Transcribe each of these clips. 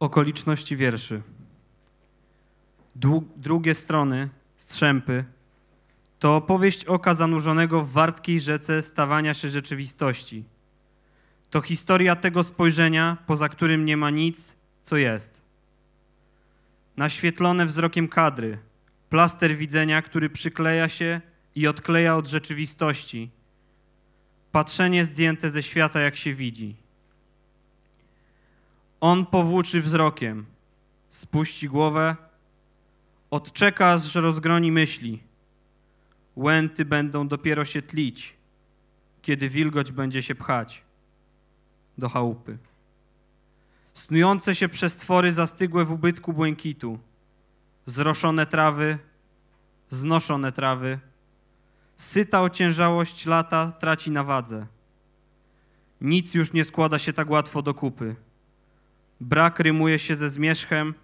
okoliczności wierszy. Dłu drugie strony, strzępy, to opowieść oka zanurzonego w wartkiej rzece stawania się rzeczywistości. To historia tego spojrzenia, poza którym nie ma nic, co jest. Naświetlone wzrokiem kadry, plaster widzenia, który przykleja się i odkleja od rzeczywistości. Patrzenie zdjęte ze świata, jak się widzi. On powłóczy wzrokiem, spuści głowę, odczeka, że rozgroni myśli. Łęty będą dopiero się tlić, kiedy wilgoć będzie się pchać do chałupy. Snujące się przestwory zastygłe w ubytku błękitu, zroszone trawy, znoszone trawy, syta ociężałość lata traci na wadze. Nic już nie składa się tak łatwo do kupy brak rymuje się ze zmierzchem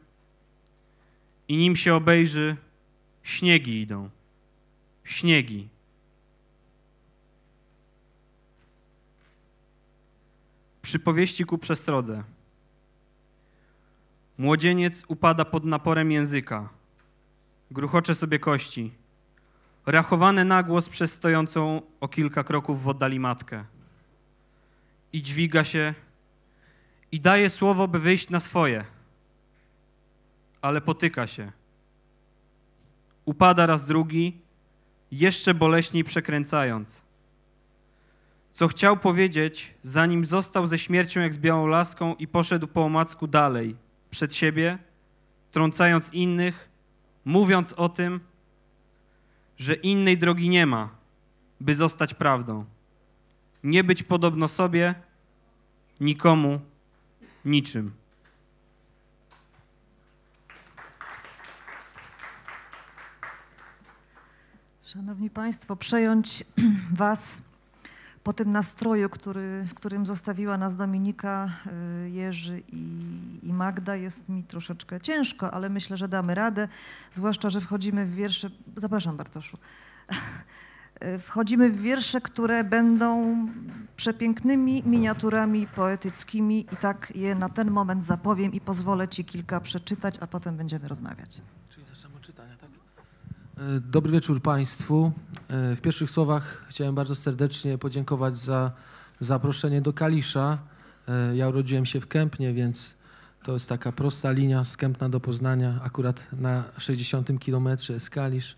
i nim się obejrzy, śniegi idą. Śniegi. Przypowieści ku przestrodze. Młodzieniec upada pod naporem języka, gruchocze sobie kości, rachowane nagłos przez stojącą o kilka kroków w oddali matkę i dźwiga się i daje słowo, by wyjść na swoje, ale potyka się. Upada raz drugi, jeszcze boleśniej przekręcając. Co chciał powiedzieć, zanim został ze śmiercią jak z białą laską i poszedł po omacku dalej, przed siebie, trącając innych, mówiąc o tym, że innej drogi nie ma, by zostać prawdą. Nie być podobno sobie, nikomu niczym. Szanowni Państwo, przejąć Was po tym nastroju, który, w którym zostawiła nas Dominika, y, Jerzy i, i, Magda, jest mi troszeczkę ciężko, ale myślę, że damy radę, zwłaszcza, że wchodzimy w wiersze. Zapraszam, Bartoszu. Y, wchodzimy w wiersze, które będą przepięknymi miniaturami poetyckimi i tak je na ten moment zapowiem i pozwolę Ci kilka przeczytać, a potem będziemy rozmawiać. Czyli zaczynamy od czytania, tak? E, dobry wieczór Państwu. E, w pierwszych słowach chciałem bardzo serdecznie podziękować za zaproszenie do Kalisza. E, ja urodziłem się w Kępnie, więc to jest taka prosta linia z Kępna do Poznania. Akurat na 60 kilometrze jest Kalisz,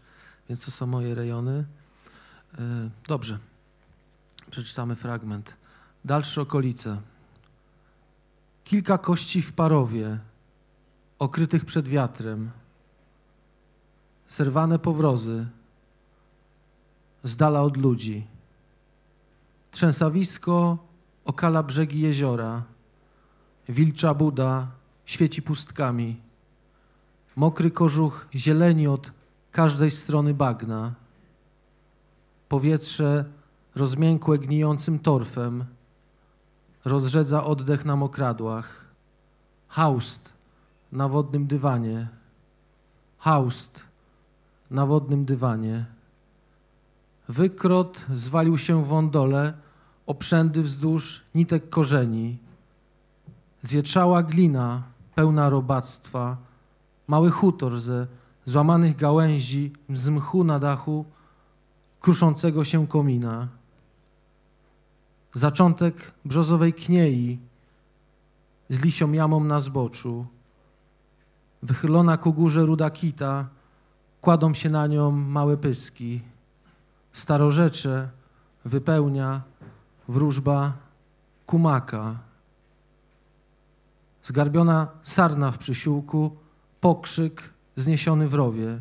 więc to są moje rejony. E, dobrze. Przeczytamy fragment. Dalsze okolice. Kilka kości w parowie, okrytych przed wiatrem, serwane powrozy, z dala od ludzi. Trzęsawisko okala brzegi jeziora, wilcza buda świeci pustkami, mokry kożuch zieleni od każdej strony bagna Powietrze rozmiękłe gnijącym torfem rozrzedza oddech na mokradłach. Haust na wodnym dywanie. Haust na wodnym dywanie. Wykrot zwalił się w wądole, oprzędy wzdłuż nitek korzeni. zwietrzała glina pełna robactwa, mały hutor ze złamanych gałęzi, z mchu na dachu, kruszącego się komina, zaczątek brzozowej kniei z lisią jamą na zboczu, wychylona ku górze ruda kita, kładą się na nią małe pyski, starorzecze wypełnia wróżba kumaka, zgarbiona sarna w przysiłku, pokrzyk zniesiony w rowie.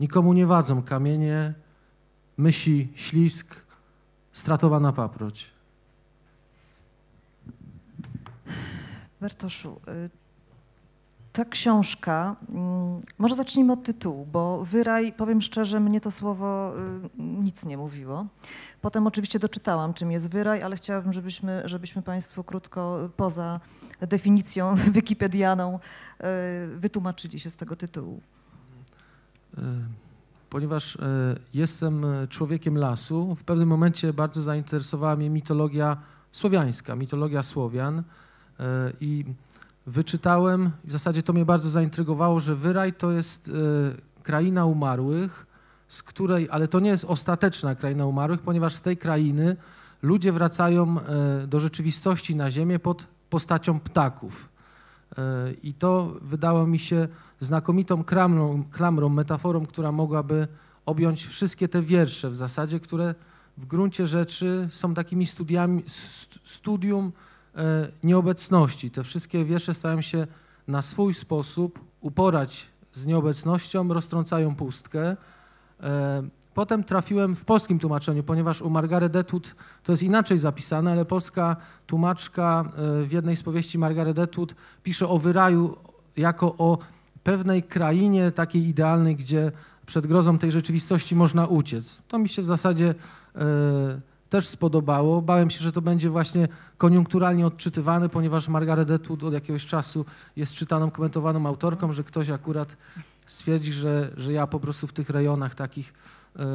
Nikomu nie wadzą kamienie, myśli ślisk, stratowana paproć. Bartoszu, y, ta książka, mm, może zacznijmy od tytułu, bo wyraj, powiem szczerze, mnie to słowo y, nic nie mówiło. Potem oczywiście doczytałam, czym jest wyraj, ale chciałabym, żebyśmy, żebyśmy Państwu krótko y, poza definicją wikipedianą wytłumaczyli się z tego tytułu. Y ponieważ e, jestem e, człowiekiem lasu, w pewnym momencie bardzo zainteresowała mnie mitologia słowiańska, mitologia Słowian e, i wyczytałem, w zasadzie to mnie bardzo zaintrygowało, że Wyraj to jest kraina umarłych, z której, ale to nie jest ostateczna kraina umarłych, ponieważ z tej krainy ludzie wracają do rzeczywistości na Ziemię pod postacią ptaków. I to wydało mi się znakomitą klamrą, klamrą, metaforą, która mogłaby objąć wszystkie te wiersze w zasadzie, które w gruncie rzeczy są takimi studiami, studium e, nieobecności. Te wszystkie wiersze stają się na swój sposób uporać z nieobecnością, roztrącają pustkę. E, potem trafiłem w polskim tłumaczeniu, ponieważ u Margaret Atwood to jest inaczej zapisane, ale polska tłumaczka e, w jednej z powieści Margaret Atwood pisze o wyraju jako o pewnej krainie takiej idealnej, gdzie przed grozą tej rzeczywistości można uciec. To mi się w zasadzie e, też spodobało. Bałem się, że to będzie właśnie koniunkturalnie odczytywane, ponieważ Margaret Atwood od jakiegoś czasu jest czytaną, komentowaną autorką, że ktoś akurat stwierdzi, że, że ja po prostu w tych rejonach takich e,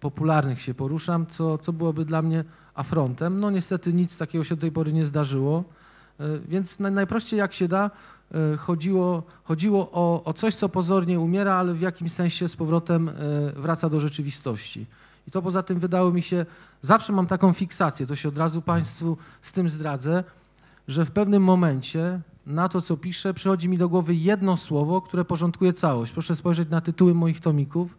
popularnych się poruszam, co, co byłoby dla mnie afrontem. No niestety nic takiego się do tej pory nie zdarzyło. E, więc najprościej jak się da, e, chodziło, chodziło o, o coś, co pozornie umiera, ale w jakimś sensie z powrotem e, wraca do rzeczywistości. I to poza tym wydało mi się, zawsze mam taką fiksację, to się od razu Państwu z tym zdradzę, że w pewnym momencie na to, co piszę, przychodzi mi do głowy jedno słowo, które porządkuje całość. Proszę spojrzeć na tytuły moich tomików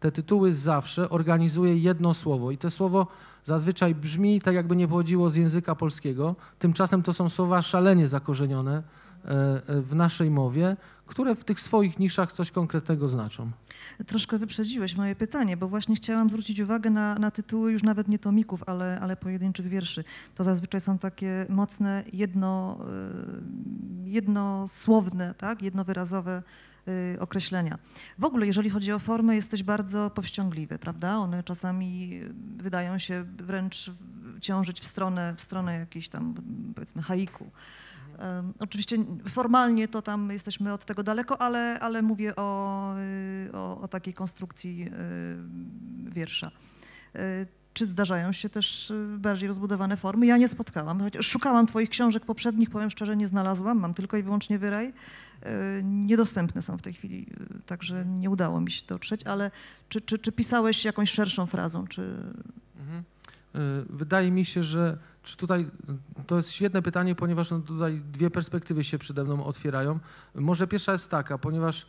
te tytuły zawsze organizuje jedno słowo i to słowo zazwyczaj brzmi tak, jakby nie pochodziło z języka polskiego. Tymczasem to są słowa szalenie zakorzenione e, e, w naszej mowie, które w tych swoich niszach coś konkretnego znaczą. Troszkę wyprzedziłeś moje pytanie, bo właśnie chciałam zwrócić uwagę na, na tytuły już nawet nie tomików, ale, ale pojedynczych wierszy. To zazwyczaj są takie mocne, jedno, e, jednosłowne, tak? jednowyrazowe Y, określenia. W ogóle, jeżeli chodzi o formy, jesteś bardzo powściągliwy, prawda? One czasami wydają się wręcz ciążyć w stronę, w stronę jakiejś tam, powiedzmy, haiku. Oczywiście formalnie to tam jesteśmy od tego daleko, ale, ale mówię o, y, o, o takiej konstrukcji y, wiersza czy zdarzają się też y, bardziej rozbudowane formy? Ja nie spotkałam. Chociaż szukałam Twoich książek poprzednich, powiem szczerze, nie znalazłam. Mam tylko i wyłącznie wyraj. Y, niedostępne są w tej chwili, y, także nie udało mi się dotrzeć. Ale czy, czy, czy pisałeś jakąś szerszą frazą? Czy... Mhm. Wydaje mi się, że czy tutaj to jest świetne pytanie, ponieważ no tutaj dwie perspektywy się przede mną otwierają. Może pierwsza jest taka, ponieważ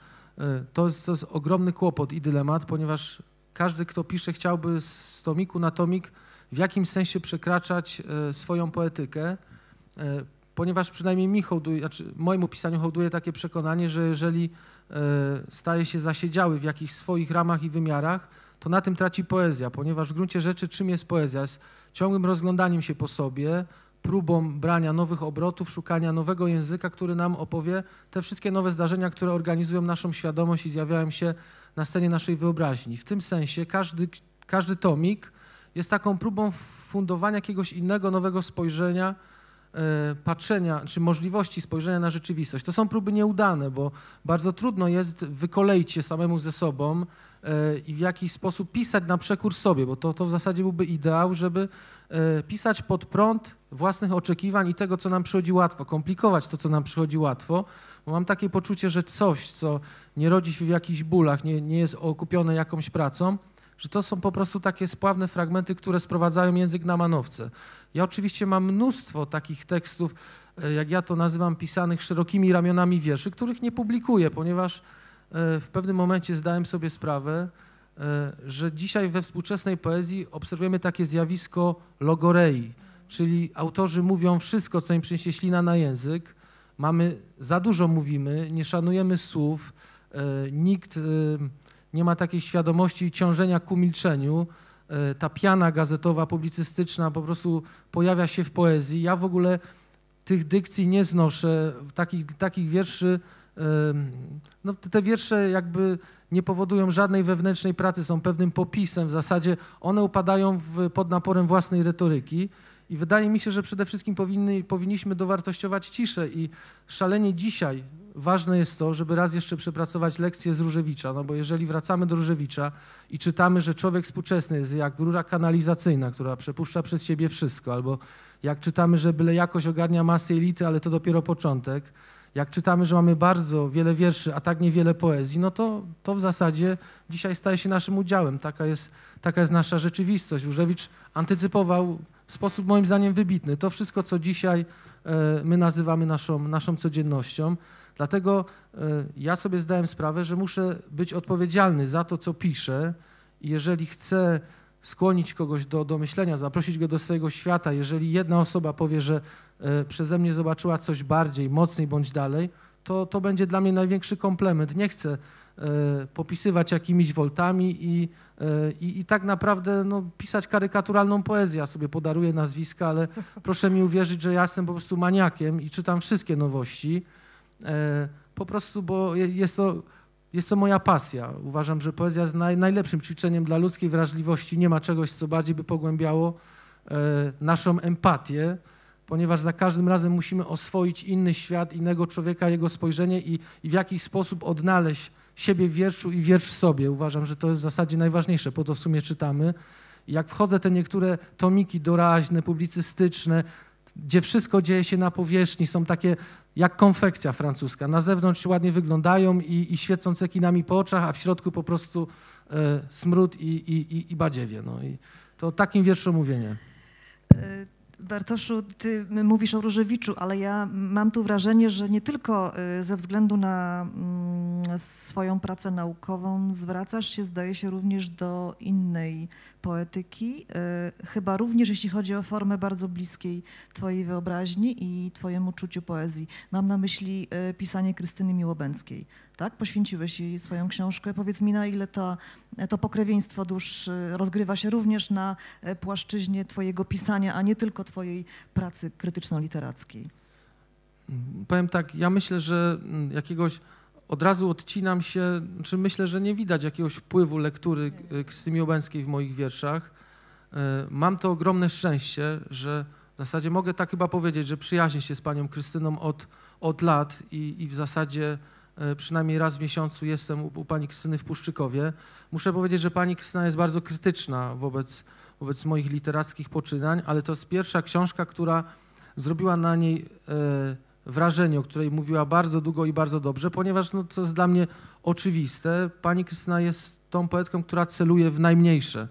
to jest, to jest ogromny kłopot i dylemat, ponieważ każdy, kto pisze, chciałby z tomiku na tomik w jakimś sensie przekraczać e, swoją poetykę, e, ponieważ przynajmniej mi hołduje, znaczy mojemu pisaniu hołduje takie przekonanie, że jeżeli e, staje się zasiedziały w jakichś swoich ramach i wymiarach, to na tym traci poezja, ponieważ w gruncie rzeczy czym jest poezja? Jest ciągłym rozglądaniem się po sobie, próbą brania nowych obrotów, szukania nowego języka, który nam opowie te wszystkie nowe zdarzenia, które organizują naszą świadomość i zjawiają się na scenie naszej wyobraźni. W tym sensie każdy, każdy tomik jest taką próbą fundowania jakiegoś innego, nowego spojrzenia, e, patrzenia, czy możliwości spojrzenia na rzeczywistość. To są próby nieudane, bo bardzo trudno jest wykoleić się samemu ze sobą e, i w jakiś sposób pisać na przekór sobie, bo to, to w zasadzie byłby ideał, żeby Y, pisać pod prąd własnych oczekiwań i tego, co nam przychodzi łatwo, komplikować to, co nam przychodzi łatwo, bo mam takie poczucie, że coś, co nie rodzi się w jakichś bólach, nie, nie jest okupione jakąś pracą, że to są po prostu takie spławne fragmenty, które sprowadzają język na manowce. Ja oczywiście mam mnóstwo takich tekstów, y, jak ja to nazywam, pisanych szerokimi ramionami wierszy, których nie publikuję, ponieważ y, w pewnym momencie zdałem sobie sprawę, E, że dzisiaj we współczesnej poezji obserwujemy takie zjawisko logorei, czyli autorzy mówią wszystko, co im przyniesie ślina na język, mamy, za dużo mówimy, nie szanujemy słów, e, nikt e, nie ma takiej świadomości ciążenia ku milczeniu, ta piana gazetowa, publicystyczna po prostu pojawia się w poezji. Ja w ogóle tych dykcji nie znoszę, takich, takich wierszy, no te wiersze jakby nie powodują żadnej wewnętrznej pracy, są pewnym popisem. W zasadzie one upadają w, pod naporem własnej retoryki. I wydaje mi się, że przede wszystkim powinny, powinniśmy dowartościować ciszę i szalenie dzisiaj ważne jest to, żeby raz jeszcze przepracować lekcję z Różewicza, no bo jeżeli wracamy do Różewicza i czytamy, że człowiek współczesny jest jak rura kanalizacyjna, która przepuszcza przez siebie wszystko, albo jak czytamy, że byle jakoś ogarnia masę elity, ale to dopiero początek, jak czytamy, że mamy bardzo wiele wierszy, a tak niewiele poezji, no to, to w zasadzie dzisiaj staje się naszym udziałem. Taka jest, taka jest nasza rzeczywistość. Różewicz antycypował w sposób moim zdaniem wybitny to wszystko, co dzisiaj e, my nazywamy naszą, naszą codziennością. Dlatego e, ja sobie zdałem sprawę, że muszę być odpowiedzialny za to, co piszę. Jeżeli chcę skłonić kogoś do, do myślenia, zaprosić go do swojego świata, jeżeli jedna osoba powie, że Y, przeze mnie zobaczyła coś bardziej, mocniej bądź dalej, to, to będzie dla mnie największy komplement. Nie chcę y, popisywać jakimiś woltami i, y, i, i, tak naprawdę no, pisać karykaturalną poezję. Ja sobie podaruję nazwiska, ale proszę mi uwierzyć, że ja jestem po prostu maniakiem i czytam wszystkie nowości. Po prostu, bo jest to, jest to moja pasja. Uważam, że poezja jest naj, najlepszym ćwiczeniem dla ludzkiej wrażliwości. Nie ma czegoś, co bardziej by pogłębiało naszą empatię ponieważ za każdym razem musimy oswoić inny świat, innego człowieka, jego spojrzenie i, i w jakiś sposób odnaleźć siebie w wierszu i wiersz w sobie. Uważam, że to jest w zasadzie najważniejsze, po to w sumie czytamy. I jak wchodzę te niektóre tomiki doraźne, publicystyczne, gdzie wszystko dzieje się na powierzchni, są takie jak konfekcja francuska. Na zewnątrz ładnie wyglądają i, i świecą cekinami po oczach, a w środku po prostu y, smród i, i, i, i badziewie. No. I to takim wierszom mówienie. E, Bartoszu, ty mówisz o Różewiczu, ale ja mam tu wrażenie, że nie tylko y, ze względu na mm, swoją pracę naukową zwracasz się, zdaje się, również do innej poetyki, e, chyba również jeśli chodzi o formę bardzo bliskiej Twojej wyobraźni i Twojemu czuciu poezji. Mam na myśli e, pisanie Krystyny Miłobęckiej. Tak? Poświęciłeś jej swoją książkę. Powiedz mi, na ile to, to pokrewieństwo dusz e, rozgrywa się również na płaszczyźnie Twojego pisania, a nie tylko Twojej pracy krytyczno-literackiej. Mm, powiem tak, ja myślę, że mm, jakiegoś od razu odcinam się, czy myślę, że nie widać jakiegoś wpływu lektury e, Krystyny Obęckiej w moich wierszach. E, mam to ogromne szczęście, że w zasadzie mogę tak chyba powiedzieć, że przyjaźnię się z panią Krystyną od, od lat i, i w zasadzie e, przynajmniej raz w miesiącu jestem u, u, pani Krystyny w Puszczykowie. Muszę powiedzieć, że pani Krystyna jest bardzo krytyczna wobec, wobec moich literackich poczynań, ale to jest pierwsza książka, która zrobiła na niej wrażenie, o której mówiła bardzo długo i bardzo dobrze, ponieważ, no, co jest dla mnie oczywiste, pani Krystyna jest tą poetką, która celuje w najmniejsze,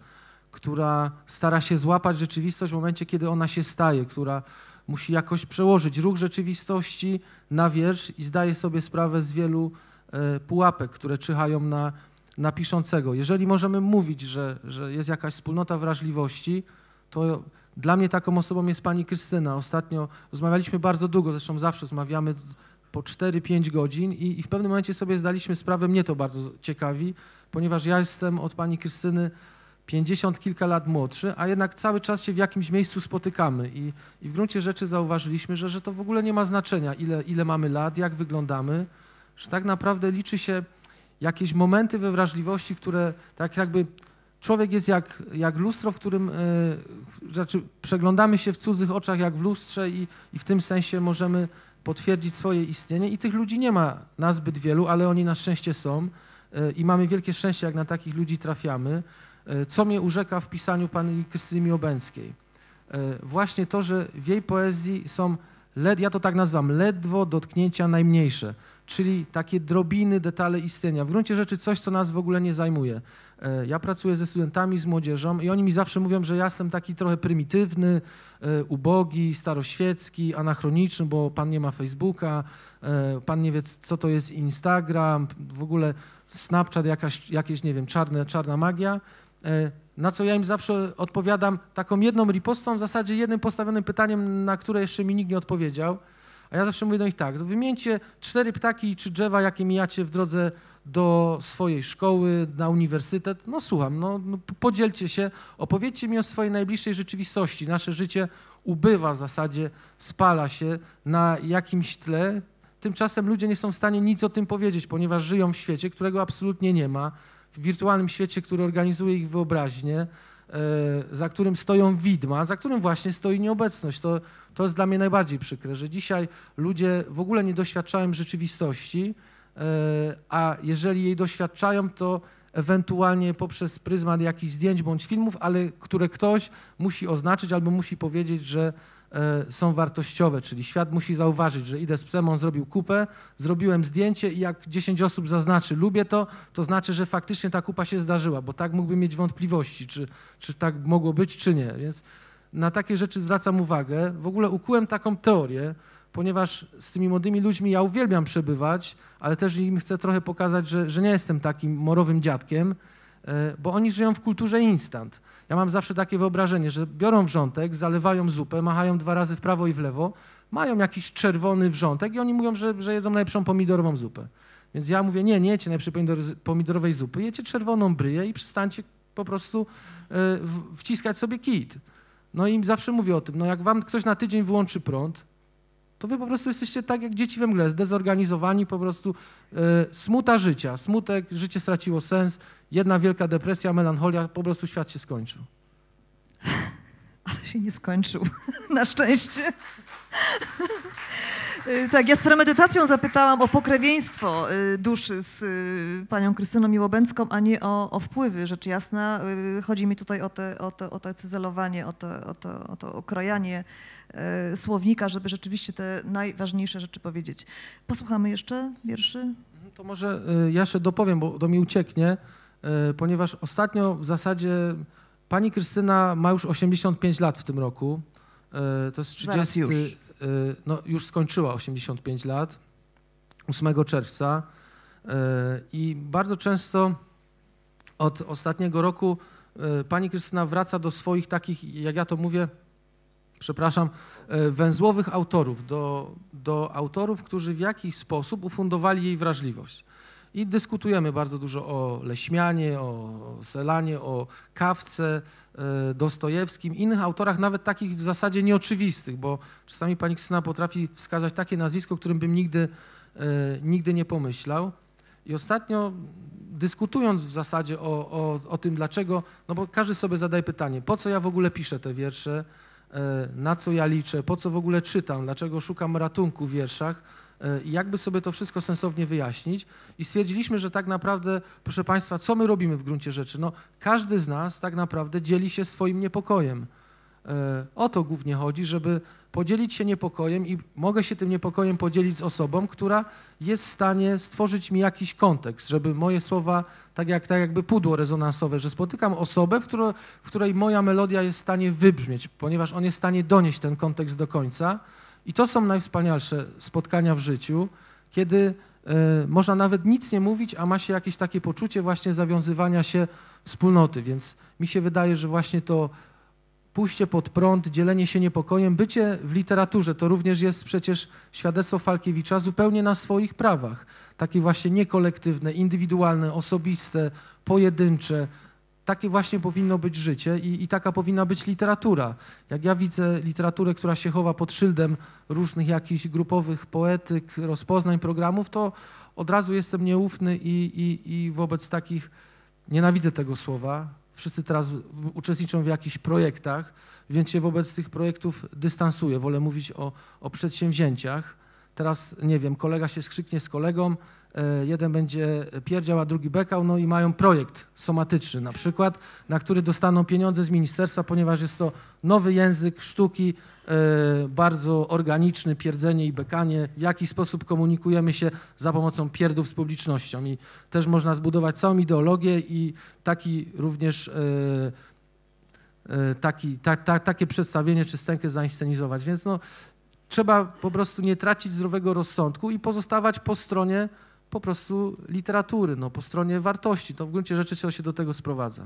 która stara się złapać rzeczywistość w momencie, kiedy ona się staje, która musi jakoś przełożyć ruch rzeczywistości na wiersz i zdaje sobie sprawę z wielu e, pułapek, które czyhają na, na piszącego. Jeżeli możemy mówić, że, że jest jakaś wspólnota wrażliwości, to dla mnie taką osobą jest pani Krystyna. Ostatnio rozmawialiśmy bardzo długo, zresztą zawsze rozmawiamy po 4-5 godzin i, i, w pewnym momencie sobie zdaliśmy sprawę, mnie to bardzo ciekawi, ponieważ ja jestem od pani Krystyny 50 kilka lat młodszy, a jednak cały czas się w jakimś miejscu spotykamy i, i w gruncie rzeczy zauważyliśmy, że, że to w ogóle nie ma znaczenia, ile, ile mamy lat, jak wyglądamy, że tak naprawdę liczy się jakieś momenty we wrażliwości, które tak jakby Człowiek jest jak, jak lustro, w którym y, znaczy przeglądamy się w cudzych oczach jak w lustrze i, i w tym sensie możemy potwierdzić swoje istnienie i tych ludzi nie ma nazbyt wielu, ale oni na szczęście są y, i mamy wielkie szczęście, jak na takich ludzi trafiamy. Y, co mnie urzeka w pisaniu pani Krystyny Obęckiej? Właśnie to, że w jej poezji są, led, ja to tak nazywam, ledwo dotknięcia najmniejsze czyli takie drobiny, detale istnienia. W gruncie rzeczy coś, co nas w ogóle nie zajmuje. E, ja pracuję ze studentami, z młodzieżą i oni mi zawsze mówią, że ja jestem taki trochę prymitywny, e, ubogi, staroświecki, anachroniczny, bo pan nie ma Facebooka, e, pan nie wie, co to jest Instagram, w ogóle Snapchat, jakaś, jakieś, nie wiem, czarne, czarna magia. Na co ja im zawsze odpowiadam taką jedną ripostą, w zasadzie jednym postawionym pytaniem, na które jeszcze mi nikt nie odpowiedział – a ja zawsze mówię do nich tak, wymieńcie cztery ptaki czy drzewa, jakie mijacie w drodze do swojej szkoły, na uniwersytet. No słucham, no, no, podzielcie się, opowiedzcie mi o swojej najbliższej rzeczywistości. Nasze życie ubywa w zasadzie, spala się na jakimś tle. Tymczasem ludzie nie są w stanie nic o tym powiedzieć, ponieważ żyją w świecie, którego absolutnie nie ma, w wirtualnym świecie, który organizuje ich wyobraźnię. E, za którym stoją widma, za którym właśnie stoi nieobecność. To, to jest dla mnie najbardziej przykre, że dzisiaj ludzie w ogóle nie doświadczają rzeczywistości, e, a jeżeli jej doświadczają, to ewentualnie poprzez pryzmat jakichś zdjęć bądź filmów, ale które ktoś musi oznaczyć albo musi powiedzieć, że E, są wartościowe, czyli świat musi zauważyć, że idę z psem, on zrobił kupę, zrobiłem zdjęcie i jak 10 osób zaznaczy lubię to, to znaczy, że faktycznie ta kupa się zdarzyła, bo tak mógłbym mieć wątpliwości, czy, czy tak mogło być, czy nie, więc na takie rzeczy zwracam uwagę. W ogóle ukułem taką teorię, ponieważ z tymi młodymi ludźmi ja uwielbiam przebywać, ale też im chcę trochę pokazać, że, że nie jestem takim morowym dziadkiem, E, bo oni żyją w kulturze instant. Ja mam zawsze takie wyobrażenie, że biorą wrzątek, zalewają zupę, machają dwa razy w prawo i w lewo, mają jakiś czerwony wrzątek i oni mówią, że, że jedzą najlepszą pomidorową zupę. Więc ja mówię, nie, nie jecie najlepszej pomidorowej zupy, jecie czerwoną bryję i przestańcie po prostu e, wciskać sobie kit. No i zawsze mówię o tym, no jak wam ktoś na tydzień wyłączy prąd, to wy po prostu jesteście tak jak dzieci we mgle, zdezorganizowani, po prostu y, smuta życia, smutek, życie straciło sens, jedna wielka depresja, melancholia, po prostu świat się skończył. Ale się nie skończył, na szczęście. Y, tak, ja z premedytacją zapytałam o pokrewieństwo y, duszy z y, panią Krystyną Miłobęcką, a nie o, o wpływy. Rzecz jasna, chodzi mi tutaj o, te, o, to, o to cyzelowanie, o to, o to, o to okrajanie słownika, żeby rzeczywiście te najważniejsze rzeczy powiedzieć. Posłuchamy jeszcze wierszy? Mhm, to może ja jeszcze dopowiem, bo to mi ucieknie, ponieważ ostatnio w zasadzie pani Krystyna ma już 85 lat w tym roku. E, to jest 30. Już. E, no, już skończyła 85 lat, 8 czerwca. E, I bardzo często od ostatniego roku pani Krystyna wraca do swoich takich, jak ja to mówię, przepraszam, węzłowych autorów, do, do autorów, którzy w jakiś sposób ufundowali jej wrażliwość i dyskutujemy bardzo dużo o Leśmianie, o Selanie, o Kawce, e, Dostojewskim, innych autorach, nawet takich w zasadzie nieoczywistych, bo czasami pani Krystyna potrafi wskazać takie nazwisko, którym bym nigdy, e, nigdy nie pomyślał. I ostatnio dyskutując w zasadzie o, o, o tym, dlaczego, no bo każdy sobie zadaje pytanie, po co ja w ogóle piszę te wiersze, e, na co ja liczę, po co w ogóle czytam, dlaczego szukam ratunku w wierszach, E, jakby sobie to wszystko sensownie wyjaśnić i stwierdziliśmy, że tak naprawdę, proszę Państwa, co my robimy w gruncie rzeczy? No, każdy z nas tak naprawdę dzieli się swoim niepokojem. E, o to głównie chodzi, żeby podzielić się niepokojem i mogę się tym niepokojem podzielić z osobą, która jest w stanie stworzyć mi jakiś kontekst, żeby moje słowa, tak, jak, tak jakby pudło rezonansowe, że spotykam osobę, w, której, w której moja melodia jest w stanie wybrzmieć, ponieważ on jest w stanie donieść ten kontekst do końca i to są najwspanialsze spotkania w życiu, kiedy y, można nawet nic nie mówić, a ma się jakieś takie poczucie właśnie zawiązywania się wspólnoty. Więc mi się wydaje, że właśnie to pójście pod prąd, dzielenie się niepokojem, bycie w literaturze, to również jest przecież świadectwo Falkiewicza zupełnie na swoich prawach. Takie właśnie niekolektywne, indywidualne, osobiste, pojedyncze, takie właśnie powinno być życie i, i, taka powinna być literatura. Jak ja widzę literaturę, która się chowa pod szyldem różnych jakichś grupowych poetyk, rozpoznań, programów, to od razu jestem nieufny i, i, i wobec takich nienawidzę tego słowa. Wszyscy teraz uczestniczą w jakichś projektach, więc się wobec tych projektów dystansuję. Wolę mówić o, o przedsięwzięciach. Teraz, nie wiem, kolega się skrzyknie z kolegą, E, jeden będzie pierdział, a drugi bekał, no i mają projekt somatyczny na przykład, na który dostaną pieniądze z ministerstwa, ponieważ jest to nowy język sztuki, e, bardzo organiczny, pierdzenie i bekanie, w jaki sposób komunikujemy się za pomocą pierdów z publicznością i też można zbudować całą ideologię i taki również e, taki, ta, ta, takie przedstawienie czy stękę zainscenizować, więc no Trzeba po prostu nie tracić zdrowego rozsądku i pozostawać po stronie po prostu literatury, no, po stronie wartości. To w gruncie rzeczy to się do tego sprowadza.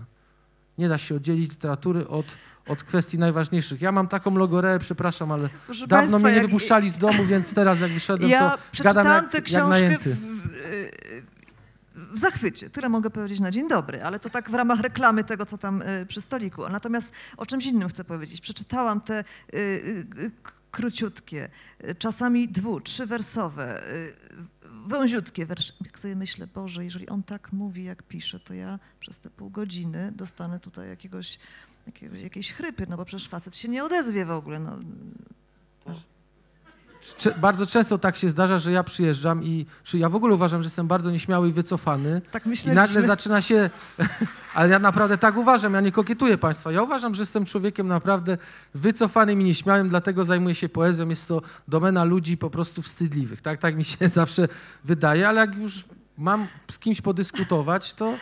Nie da się oddzielić literatury od, od kwestii najważniejszych. Ja mam taką logoreę, przepraszam, ale Proszę dawno Państwa, mnie nie wypuszczali z domu, więc teraz jak wyszedłem, ja to gadam jak, te jak najęty. W, w, zachwycie. Tyle mogę powiedzieć na dzień dobry, ale to tak w ramach reklamy tego, co tam y, przy stoliku. Natomiast o czymś innym chcę powiedzieć. Przeczytałam te y, y, króciutkie, czasami dwu, trzywersowe, wąziutkie wersje. Jak sobie myślę, Boże, jeżeli on tak mówi, jak pisze, to ja przez te pół godziny dostanę tutaj jakiegoś, jakiegoś jakiejś chrypy, no bo przecież facet się nie odezwie w ogóle. No. To, bardzo często tak się zdarza, że ja przyjeżdżam i czy ja w ogóle uważam, że jestem bardzo nieśmiały i wycofany. Tak myślę. I nagle zaczyna się, ale ja naprawdę tak uważam, ja nie kokietuję Państwa. Ja uważam, że jestem człowiekiem naprawdę wycofanym i nieśmiałym, dlatego zajmuję się poezją. Jest to domena ludzi po prostu wstydliwych, tak? Tak mi się zawsze wydaje, ale jak już mam z kimś podyskutować, to,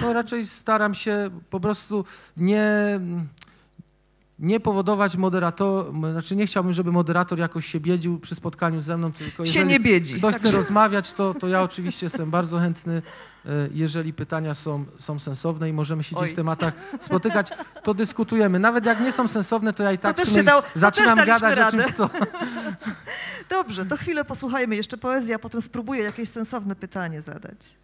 to raczej staram się po prostu nie nie powodować moderator, znaczy nie chciałbym, żeby moderator jakoś się biedził przy spotkaniu ze mną, tylko jeżeli się nie biedzi. ktoś tak. chce rozmawiać, to, to ja oczywiście jestem bardzo chętny, e, jeżeli pytania są, są sensowne i możemy się w tematach spotykać, to dyskutujemy. Nawet jak nie są sensowne, to ja i tak to dał, zaczynam gadać radę. o czymś, co... Dobrze, to chwilę posłuchajmy jeszcze poezji, a potem spróbuję jakieś sensowne pytanie zadać.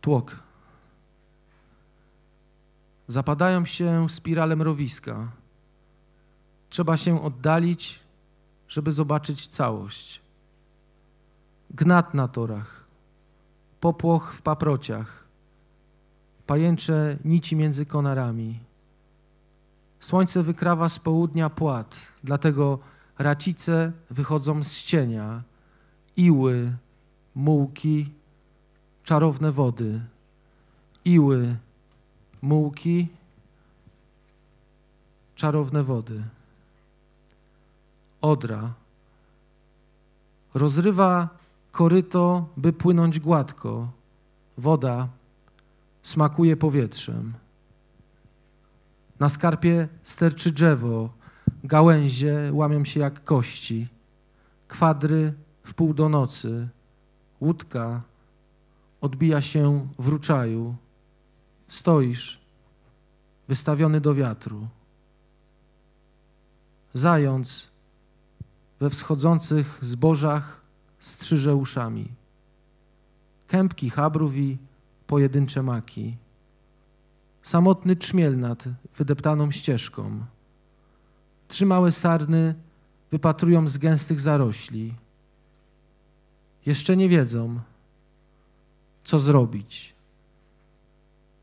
tłok. Zapadają się spirale mrowiska. Trzeba się oddalić, żeby zobaczyć całość. Gnat na torach, popłoch w paprociach, pajęcze nici między konarami. Słońce wykrawa z południa płat, dlatego racice wychodzą z cienia, iły, mułki, czarowne wody, iły, mułki, czarowne wody. Odra rozrywa koryto, by płynąć gładko. Woda smakuje powietrzem. Na skarpie sterczy drzewo, gałęzie łamią się jak kości. Kwadry w pół do nocy, łódka odbija się w ruczaju. Stoisz, wystawiony do wiatru. Zając we wschodzących zbożach strzyże uszami. Kępki chabrów i pojedyncze maki. Samotny czmiel nad wydeptaną ścieżką. Trzy małe sarny wypatrują z gęstych zarośli. Jeszcze nie wiedzą, co zrobić.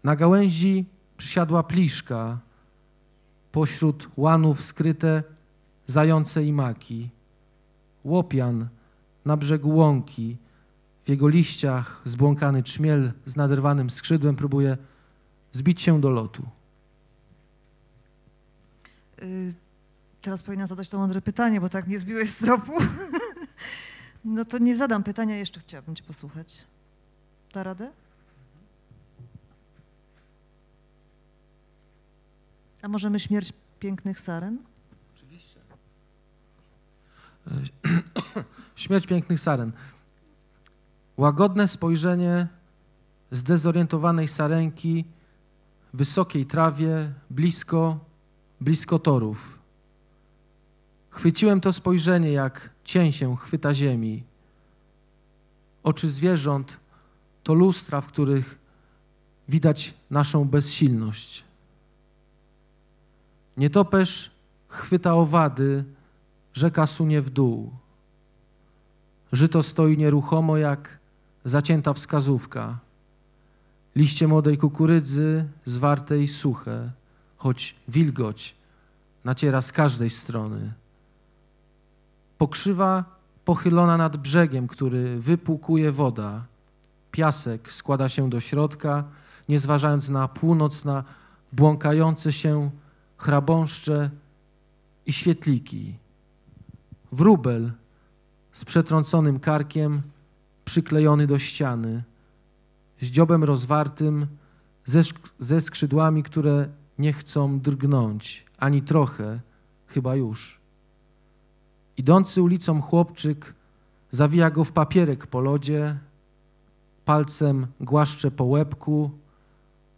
Na gałęzi przysiadła pliszka, pośród łanów skryte zające i maki. Łopian na brzegu łąki, w jego liściach zbłąkany czmiel z naderwanym skrzydłem próbuje zbić się do lotu. Y, teraz powinnam zadać to mądre pytanie, bo tak mnie zbiłeś z tropu. no to nie zadam pytania, jeszcze chciałabym Cię posłuchać da radę? A możemy śmierć pięknych saren? Oczywiście. E, śmierć pięknych saren. Łagodne spojrzenie zdezorientowanej sarenki w wysokiej trawie, blisko, blisko torów. Chwyciłem to spojrzenie, jak cień się chwyta ziemi. Oczy zwierząt to lustra, w których widać naszą bezsilność. Nietoperz chwyta owady, rzeka sunie w dół. Żyto stoi nieruchomo jak zacięta wskazówka. Liście młodej kukurydzy, zwarte i suche, choć wilgoć naciera z każdej strony. Pokrzywa pochylona nad brzegiem, który wypłukuje woda Piasek składa się do środka, nie zważając na północ, na błąkające się chrabąszcze i świetliki. Wróbel z przetrąconym karkiem przyklejony do ściany, z dziobem rozwartym, ze, szk- ze skrzydłami, które nie chcą drgnąć, ani trochę, chyba już. Idący ulicą chłopczyk zawija go w papierek po lodzie, palcem głaszcze po łebku,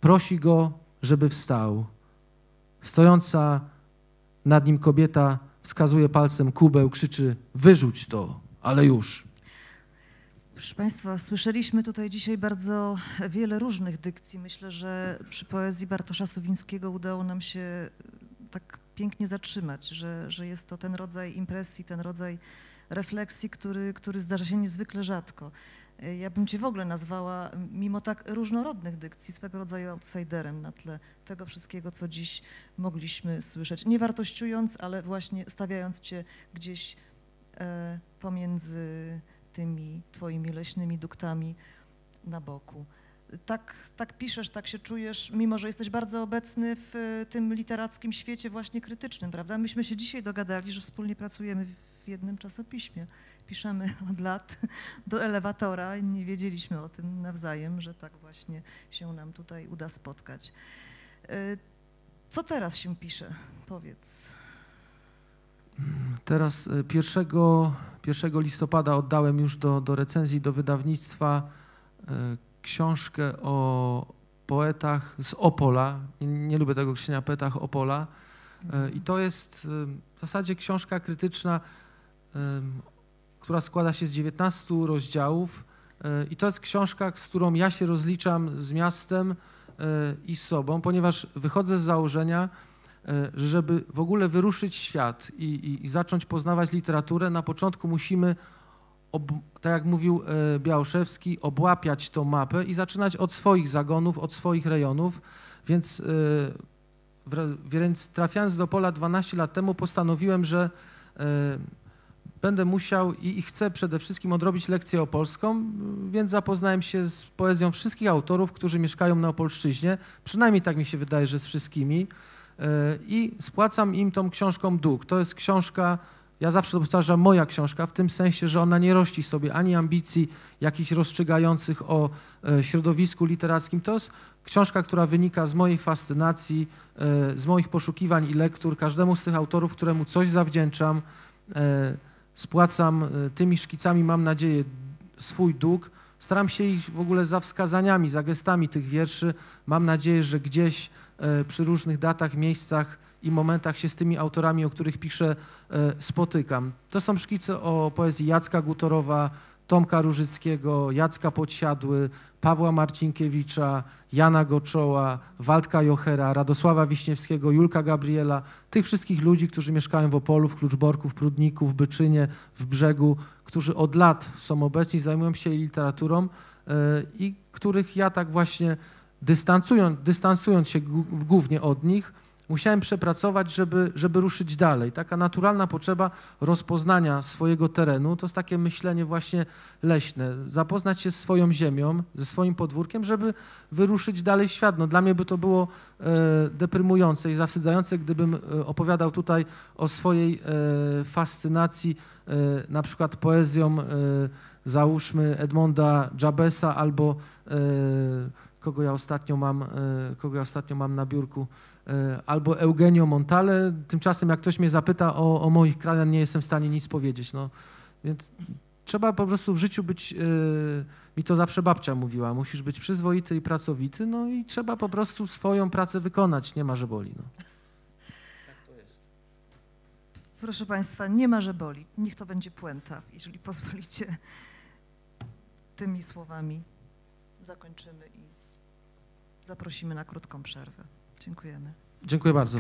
prosi go, żeby wstał. Stojąca nad nim kobieta wskazuje palcem kubeł, krzyczy: Wyrzuć to, ale już. Proszę Państwa, słyszeliśmy tutaj dzisiaj bardzo wiele różnych dykcji. Myślę, że przy poezji Bartosza Suwińskiego udało nam się tak pięknie zatrzymać, że, że jest to ten rodzaj impresji, ten rodzaj refleksji, który, który zdarza się niezwykle rzadko. Y, ja bym cię w ogóle nazwała, mimo tak różnorodnych dykcji, swego rodzaju outsiderem na tle tego wszystkiego, co dziś mogliśmy słyszeć. Nie wartościując, ale właśnie stawiając cię gdzieś e, pomiędzy tymi twoimi leśnymi duktami na boku. Tak, tak piszesz, tak się czujesz, mimo że jesteś bardzo obecny w e, tym literackim świecie właśnie krytycznym, prawda? Myśmy się dzisiaj dogadali, że wspólnie pracujemy w jednym czasopiśmie piszemy od lat do elewatora i nie wiedzieliśmy o tym nawzajem, że tak właśnie się nam tutaj uda spotkać. E, co teraz się pisze? Powiedz. Teraz 1, e, 1 listopada oddałem już do, do recenzji, do wydawnictwa e, książkę o poetach z Opola. Nie, nie lubię tego księcia poetach Opola. I to jest w zasadzie książka krytyczna która składa się z 19 rozdziałów. E, I to jest książka, z którą ja się rozliczam z miastem e, i z sobą, ponieważ wychodzę z założenia, e, żeby w ogóle wyruszyć świat i, i, i zacząć poznawać literaturę, na początku musimy, ob, tak jak mówił Białoszewski, obłapiać tą mapę i zaczynać od swoich zagonów, od swoich rejonów. Więc, w, więc trafiając do Pola 12 lat temu, postanowiłem, że będę musiał i, i, chcę przede wszystkim odrobić lekcję opolską, więc zapoznałem się z poezją wszystkich autorów, którzy mieszkają na Opolszczyźnie, przynajmniej tak mi się wydaje, że z wszystkimi, e, i spłacam im tą książką dług. To jest książka, ja zawsze to powtarzam, moja książka, w tym sensie, że ona nie rości sobie ani ambicji jakichś rozstrzygających o e, środowisku literackim. To jest książka, która wynika z mojej fascynacji, e, z moich poszukiwań i lektur każdemu z tych autorów, któremu coś zawdzięczam spłacam e, tymi szkicami, mam nadzieję, swój dług. Staram się ich w ogóle za wskazaniami, za gestami tych wierszy. Mam nadzieję, że gdzieś e, przy różnych datach, miejscach i momentach się z tymi autorami, o których piszę, e, spotykam. To są szkice o poezji Jacka Gutorowa, Tomka Różyckiego, Jacka Podsiadły, Pawła Marcinkiewicza, Jana Goczoła, Waldka Jochera, Radosława Wiśniewskiego, Julka Gabriela, tych wszystkich ludzi, którzy mieszkają w Opolu, w Kluczborku, w Prudniku, w Byczynie, w Brzegu, którzy od lat są obecni, zajmują się literaturą e, i których ja tak właśnie dystansując, dystansując się głównie od nich, musiałem przepracować, żeby, żeby ruszyć dalej. Taka naturalna potrzeba rozpoznania swojego terenu to jest takie myślenie właśnie leśne. Zapoznać się z swoją ziemią, ze swoim podwórkiem, żeby wyruszyć dalej w świat. No, dla mnie by to było e, deprymujące i zawstydzające, gdybym e, opowiadał tutaj o swojej e, fascynacji e, na przykład poezją, e, załóżmy Edmonda Jabesa albo e, kogo ja ostatnio mam, e, kogo ja ostatnio mam na biurku, e, albo Eugenio Montale. Tymczasem jak ktoś mnie zapyta o, o moich krajach, nie jestem w stanie nic powiedzieć. No, więc trzeba po prostu w życiu być, e, mi to zawsze babcia mówiła, musisz być przyzwoity i pracowity, no i trzeba po prostu swoją pracę wykonać, nie ma, że boli. No. Proszę Państwa, nie ma, że boli. Niech to będzie puenta, jeżeli pozwolicie. Tymi słowami zakończymy i zaprosimy na krótką przerwę. Dziękujemy. Dziękuję bardzo.